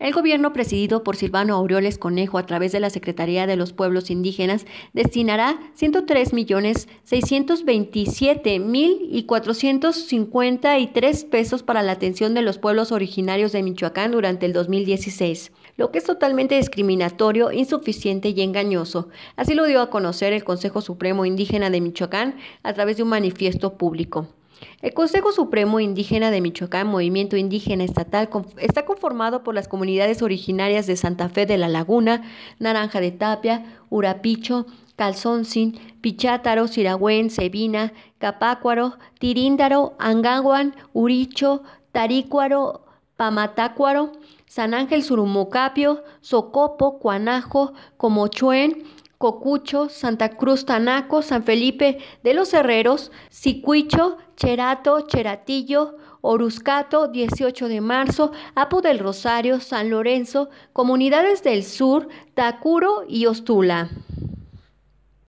El gobierno presidido por Silvano Aureoles Conejo a través de la Secretaría de los Pueblos Indígenas destinará 103 millones 627 mil y 453 pesos para la atención de los pueblos originarios de Michoacán durante el 2016, lo que es totalmente discriminatorio, insuficiente y engañoso. Así lo dio a conocer el Consejo Supremo Indígena de Michoacán a través de un manifiesto público. El Consejo Supremo Indígena de Michoacán, movimiento indígena estatal, está conformado por las comunidades originarias de Santa Fe de la Laguna, Naranja de Tapia, Urapicho, Calzoncin, Pichátaro, Siragüen, Sevina, Capácuaro, Tiríndaro, Angaguan, Uricho, Tarícuaro, Pamatácuaro, San Ángel Surumocapio, Socopo, Cuanajo, Comochuén, Cocucho, Santa Cruz Tanaco, San Felipe de los Herreros, Sicuicho, Cherato, Cheratillo, Oruscato, 18 de marzo, Apo del Rosario, San Lorenzo, Comunidades del Sur, Tacuro y Ostula.